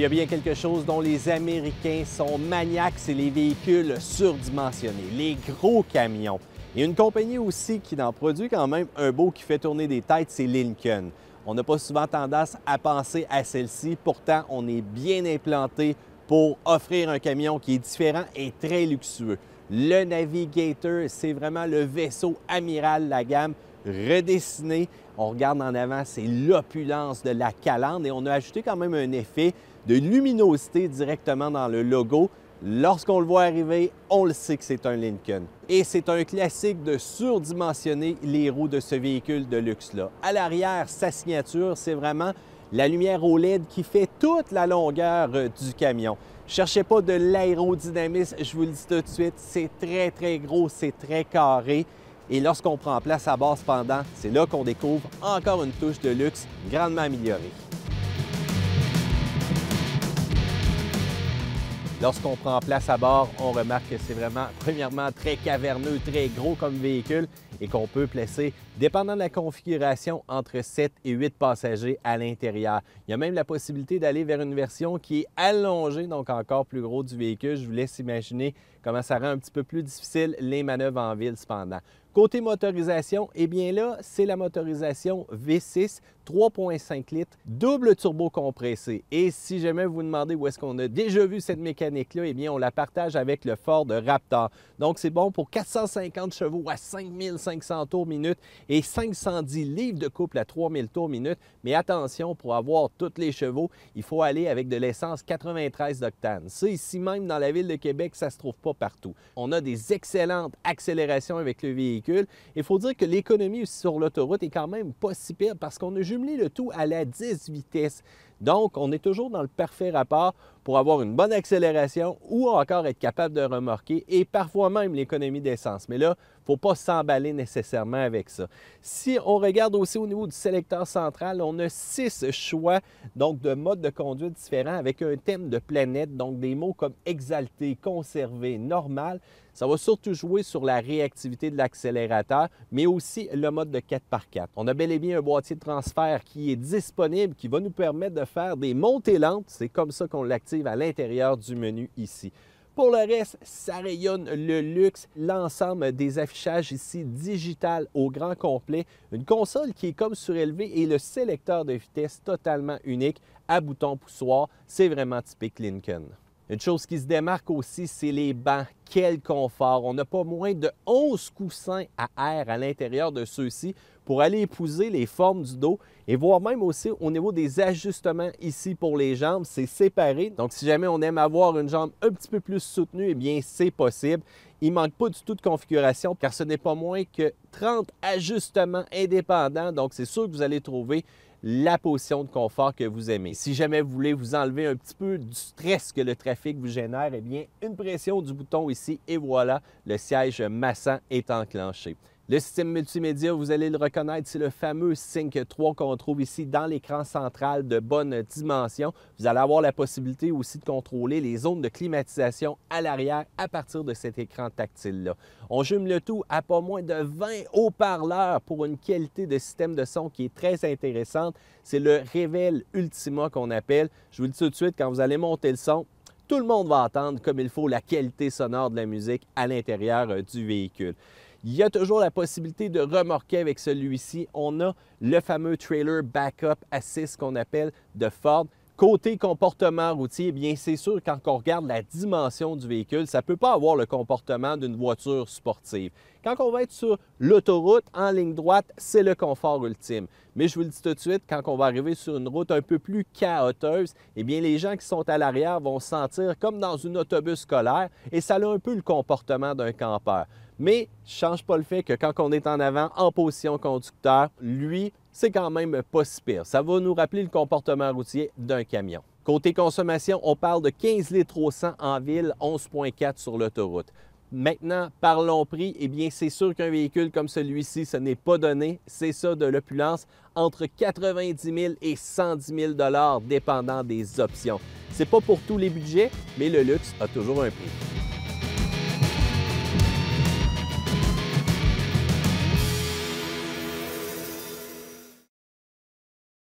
Il y a bien quelque chose dont les Américains sont maniaques, c'est les véhicules surdimensionnés, les gros camions. Et une compagnie aussi qui en produit quand même un beau qui fait tourner des têtes, c'est Lincoln. On n'a pas souvent tendance à penser à celle-ci, pourtant on est bien implanté pour offrir un camion qui est différent et très luxueux. Le Navigator, c'est vraiment le vaisseau amiral la gamme redessiné. On regarde en avant, c'est l'opulence de la calandre et on a ajouté quand même un effet de luminosité directement dans le logo. Lorsqu'on le voit arriver, on le sait que c'est un Lincoln. Et c'est un classique de surdimensionner les roues de ce véhicule de luxe-là. À l'arrière, sa signature, c'est vraiment la lumière LED qui fait toute la longueur euh, du camion. Cherchez pas de l'aérodynamisme, je vous le dis tout de suite, c'est très très gros, c'est très carré. Et lorsqu'on prend place à bord cependant, c'est là qu'on découvre encore une touche de luxe grandement améliorée. Lorsqu'on prend place à bord, on remarque que c'est vraiment, premièrement, très caverneux, très gros comme véhicule, et qu'on peut placer, dépendant de la configuration, entre 7 et 8 passagers à l'intérieur. Il y a même la possibilité d'aller vers une version qui est allongée, donc encore plus gros du véhicule. Je vous laisse imaginer comment ça rend un petit peu plus difficile les manœuvres en ville cependant. Côté motorisation, eh bien là, c'est la motorisation V6 3.5 litres, double turbo compressé. Et si jamais vous demandez où est-ce qu'on a déjà vu cette mécanique-là, eh bien on la partage avec le Ford Raptor. Donc c'est bon pour 450 chevaux à 5500 500 tours minutes et 510 livres de couple à 3000 tours minutes. Mais attention, pour avoir tous les chevaux, il faut aller avec de l'essence 93 d'octane. Ça, ici même dans la ville de Québec, ça se trouve pas partout. On a des excellentes accélérations avec le véhicule. Il faut dire que l'économie sur l'autoroute est quand même pas si pire parce qu'on a jumelé le tout à la 10 vitesses. Donc, on est toujours dans le parfait rapport pour avoir une bonne accélération ou encore être capable de remorquer et parfois même l'économie d'essence. Mais là, il ne faut pas s'emballer nécessairement avec ça. Si on regarde aussi au niveau du sélecteur central, on a six choix donc de modes de conduite différents avec un thème de planète, donc des mots comme exalté, conservé, normal. Ça va surtout jouer sur la réactivité de l'accélérateur, mais aussi le mode de 4x4. On a bel et bien un boîtier de transfert qui est disponible, qui va nous permettre de faire des montées lentes. C'est comme ça qu'on l'active à l'intérieur du menu ici. Pour le reste, ça rayonne le luxe, l'ensemble des affichages ici digital au grand complet, une console qui est comme surélevée et le sélecteur de vitesse totalement unique à bouton poussoir, c'est vraiment typique Lincoln. Une chose qui se démarque aussi, c'est les bancs. Quel confort! On n'a pas moins de 11 coussins à air à l'intérieur de ceux-ci pour aller épouser les formes du dos et voir même aussi au niveau des ajustements ici pour les jambes, c'est séparé. Donc si jamais on aime avoir une jambe un petit peu plus soutenue, eh bien c'est possible. Il manque pas du tout de configuration car ce n'est pas moins que 30 ajustements indépendants. Donc c'est sûr que vous allez trouver la potion de confort que vous aimez. Si jamais vous voulez vous enlever un petit peu du stress que le trafic vous génère, eh bien, une pression du bouton ici et voilà, le siège massant est enclenché. Le système multimédia, vous allez le reconnaître, c'est le fameux Sync 3 qu'on trouve ici dans l'écran central de bonne dimension. Vous allez avoir la possibilité aussi de contrôler les zones de climatisation à l'arrière à partir de cet écran tactile-là. On jume le tout à pas moins de 20 haut-parleurs pour une qualité de système de son qui est très intéressante. C'est le Revel Ultima qu'on appelle. Je vous le dis tout de suite, quand vous allez monter le son, tout le monde va entendre comme il faut la qualité sonore de la musique à l'intérieur euh, du véhicule. Il y a toujours la possibilité de remorquer avec celui-ci. On a le fameux trailer backup assist qu'on appelle de Ford Côté comportement routier, eh bien c'est sûr quand on regarde la dimension du véhicule, ça ne peut pas avoir le comportement d'une voiture sportive. Quand on va être sur l'autoroute en ligne droite, c'est le confort ultime. Mais je vous le dis tout de suite, quand on va arriver sur une route un peu plus chaoteuse, eh bien les gens qui sont à l'arrière vont se sentir comme dans un autobus scolaire et ça a un peu le comportement d'un campeur. Mais change pas le fait que quand on est en avant, en position conducteur, lui, c'est quand même pas si pire. Ça va nous rappeler le comportement routier d'un camion. Côté consommation, on parle de 15 litres au 100 en ville, 11,4 sur l'autoroute. Maintenant, parlons prix. Eh bien, c'est sûr qu'un véhicule comme celui-ci, ce n'est pas donné. C'est ça de l'opulence, entre 90 000 et 110 000 dépendant des options. C'est pas pour tous les budgets, mais le luxe a toujours un prix.